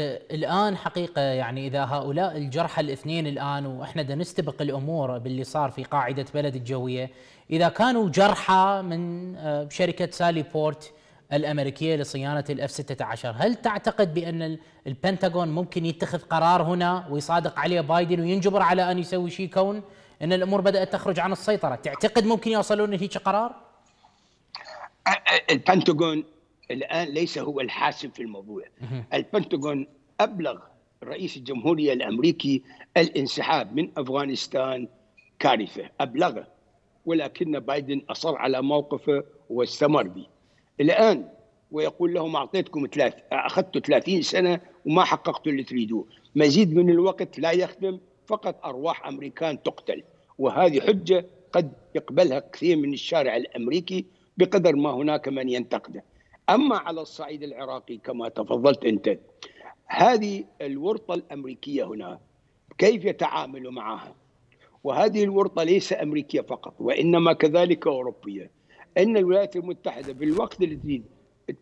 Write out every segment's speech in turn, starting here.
الان حقيقه يعني اذا هؤلاء الجرحى الاثنين الان واحنا بدنا نستبق الامور باللي صار في قاعده بلد الجويه اذا كانوا جرحى من آه، شركه سالي بورت الامريكيه لصيانه الاف 16 هل تعتقد بان البنتاغون ممكن يتخذ قرار هنا ويصادق عليه بايدن وينجبر على ان يسوي شيء كون ان الامور بدات تخرج عن السيطره تعتقد ممكن يوصلون لهيك قرار آه، آه، البنتاغون الآن ليس هو الحاسم في الموضوع البنتاغون أبلغ رئيس الجمهورية الأمريكي الانسحاب من أفغانستان كارثة أبلغه ولكن بايدن أصر على موقفه واستمر به الآن ويقول لهم أعطيتكم ثلاث اخذتوا 30 سنة وما حققتوا اللي تريدوه مزيد من الوقت لا يخدم فقط أرواح أمريكان تقتل وهذه حجة قد يقبلها كثير من الشارع الأمريكي بقدر ما هناك من ينتقده أما على الصعيد العراقي كما تفضلت أنت هذه الورطة الأمريكية هنا كيف يتعامل معها وهذه الورطة ليس أمريكية فقط وإنما كذلك أوروبية أن الولايات المتحدة بالوقت الذي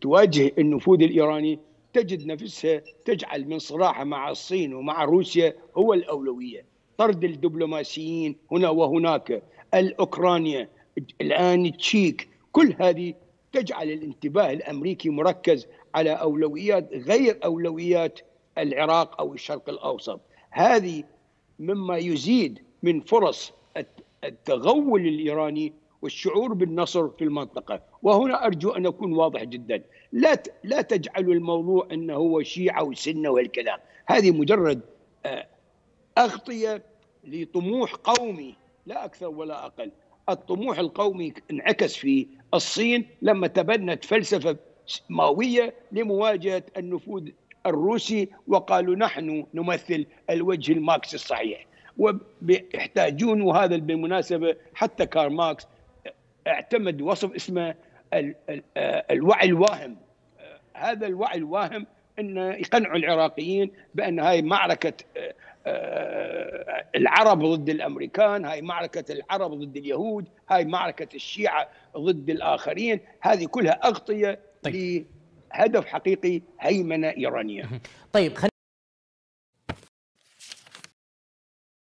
تواجه النفوذ الإيراني تجد نفسها تجعل من صراعها مع الصين ومع روسيا هو الأولوية طرد الدبلوماسيين هنا وهناك الأوكرانيا الآن تشيك كل هذه تجعل الانتباه الامريكي مركز على اولويات غير اولويات العراق او الشرق الاوسط هذه مما يزيد من فرص التغول الايراني والشعور بالنصر في المنطقه وهنا ارجو ان اكون واضح جدا لا لا تجعلوا الموضوع انه هو شيعه وسنه والكلام هذه مجرد آه، اغطيه لطموح قومي لا اكثر ولا اقل الطموح القومي انعكس في الصين لما تبنت فلسفة ماوية لمواجهة النفوذ الروسي وقالوا نحن نمثل الوجه الماركسي الصحيح ويحتاجون وهذا بالمناسبة حتى كار ماركس اعتمد وصف اسمه آه، الوعي الواهم آه، هذا الوعي الواهم أن يقنعوا العراقيين بأن هاي معركة آه، آه، العرب ضد الامريكان، هاي معركه العرب ضد اليهود، هاي معركه الشيعه ضد الاخرين، هذه كلها اغطيه طيب. لهدف حقيقي هيمنه ايرانيه. طيب